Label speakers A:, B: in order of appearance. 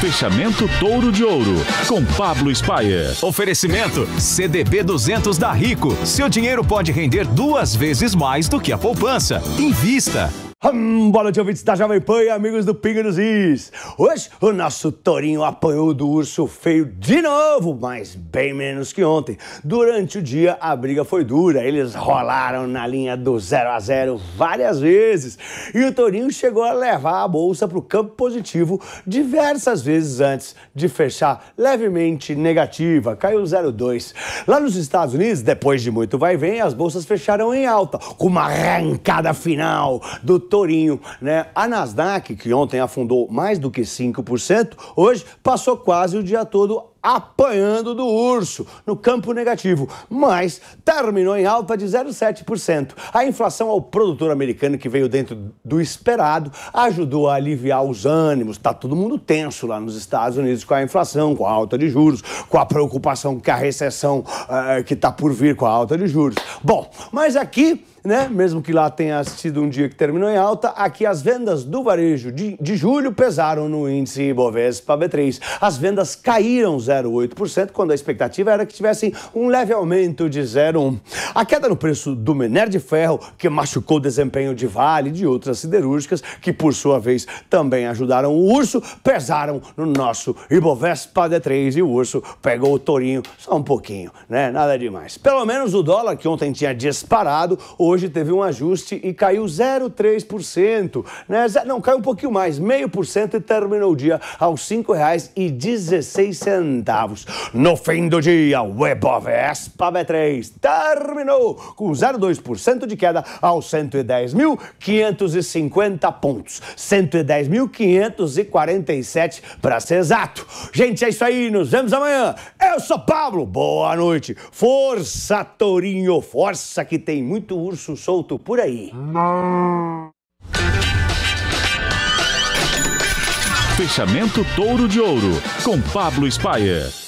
A: Fechamento Touro de Ouro, com Pablo Spayer. Oferecimento CDB 200 da Rico. Seu dinheiro pode render duas vezes mais do que a poupança. Invista. Hum, boa ouvintes da Jovem Pan e amigos do Pinga dos Is. Hoje o nosso torinho apanhou do urso feio de novo, mas bem menos que ontem. Durante o dia a briga foi dura, eles rolaram na linha do 0 a 0 várias vezes e o torinho chegou a levar a bolsa para o campo positivo diversas vezes antes de fechar levemente negativa, caiu 0-2. Lá nos Estados Unidos, depois de muito vai vem, as bolsas fecharam em alta, com uma arrancada final do Torinho. Né? A Nasdaq, que ontem afundou mais do que 5%, hoje passou quase o dia todo apanhando do urso no campo negativo, mas terminou em alta de 0,7%. A inflação ao produtor americano que veio dentro do esperado ajudou a aliviar os ânimos. Está todo mundo tenso lá nos Estados Unidos com a inflação, com a alta de juros, com a preocupação com a recessão uh, que está por vir com a alta de juros. Bom, mas aqui né? Mesmo que lá tenha sido um dia que terminou em alta, aqui as vendas do varejo de, de julho pesaram no índice Ibovespa B3. As vendas caíram 0,8% quando a expectativa era que tivessem um leve aumento de 0,1. A queda no preço do minério de ferro, que machucou o desempenho de Vale e de outras siderúrgicas, que por sua vez também ajudaram o urso, pesaram no nosso Ibovespa b 3 e o urso pegou o tourinho só um pouquinho, né? Nada demais. Pelo menos o dólar que ontem tinha disparado, hoje hoje teve um ajuste e caiu 0,3%. Né? Não, caiu um pouquinho mais, 0,5% e terminou o dia aos R$ 5,16. No fim do dia, o Ibovespa B3 terminou com 0,2% de queda aos 110.550 pontos. 110.547 para ser exato. Gente, é isso aí. Nos vemos amanhã. Eu sou Pablo. Boa noite. Força, Torinho. Força que tem muito urso urso solto por aí. Não. Fechamento Touro de Ouro, com Pablo Spayer.